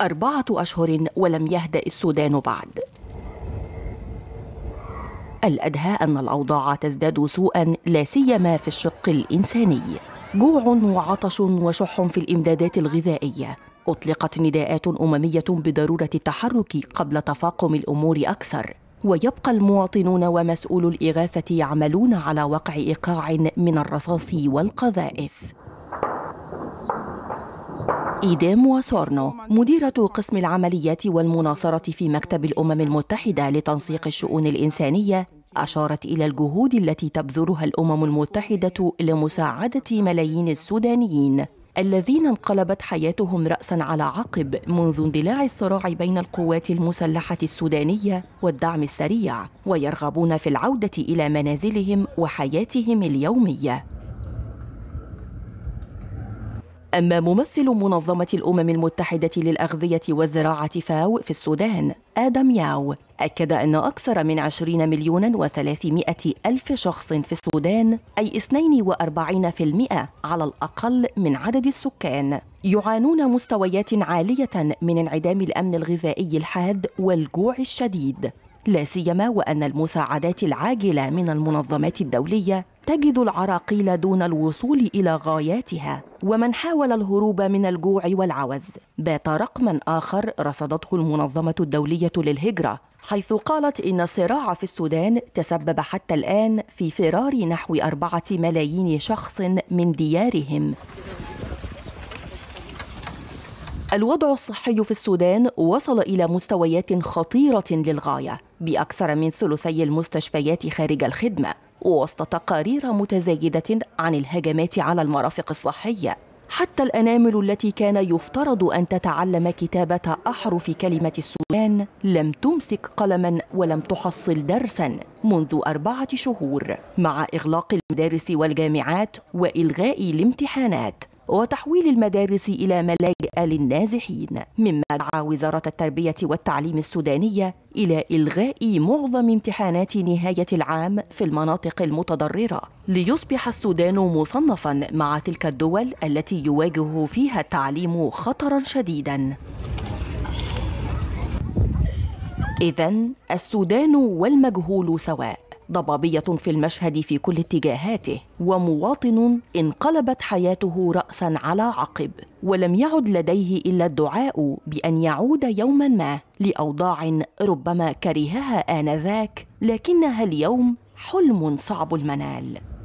أربعة أشهر ولم يهدأ السودان بعد الأدهى أن الأوضاع تزداد سوءا لا سيما في الشق الإنساني جوع وعطش وشح في الإمدادات الغذائية أطلقت نداءات أممية بضرورة التحرك قبل تفاقم الأمور أكثر ويبقى المواطنون ومسؤول الإغاثة يعملون على وقع إيقاع من الرصاص والقذائف إيدام واسورنو مديرة قسم العمليات والمناصرة في مكتب الأمم المتحدة لتنسيق الشؤون الإنسانية أشارت إلى الجهود التي تبذلها الأمم المتحدة لمساعدة ملايين السودانيين الذين انقلبت حياتهم رأسا على عقب منذ اندلاع الصراع بين القوات المسلحة السودانية والدعم السريع ويرغبون في العودة إلى منازلهم وحياتهم اليومية أما ممثل منظمة الأمم المتحدة للأغذية والزراعة فاو في السودان آدم ياو أكد أن أكثر من 20 مليون و300 ألف شخص في السودان أي 42% على الأقل من عدد السكان يعانون مستويات عالية من انعدام الأمن الغذائي الحاد والجوع الشديد لا سيما وأن المساعدات العاجلة من المنظمات الدولية تجد العراقيل دون الوصول إلى غاياتها ومن حاول الهروب من الجوع والعوز بات رقما آخر رصدته المنظمة الدولية للهجرة حيث قالت إن الصراع في السودان تسبب حتى الآن في فرار نحو أربعة ملايين شخص من ديارهم الوضع الصحي في السودان وصل إلى مستويات خطيرة للغاية بأكثر من ثلثي المستشفيات خارج الخدمة ووسط تقارير متزايدة عن الهجمات على المرافق الصحية حتى الأنامل التي كان يفترض أن تتعلم كتابة أحرف كلمة السودان لم تمسك قلما ولم تحصل درسا منذ أربعة شهور مع إغلاق المدارس والجامعات وإلغاء الامتحانات وتحويل المدارس إلى ملاجئ للنازحين مما دعا وزارة التربية والتعليم السودانية إلى إلغاء معظم امتحانات نهاية العام في المناطق المتضررة ليصبح السودان مصنفا مع تلك الدول التي يواجه فيها التعليم خطرا شديدا إذا السودان والمجهول سواء ضبابية في المشهد في كل اتجاهاته ومواطن انقلبت حياته رأسا على عقب ولم يعد لديه إلا الدعاء بأن يعود يوما ما لأوضاع ربما كرهها آنذاك لكنها اليوم حلم صعب المنال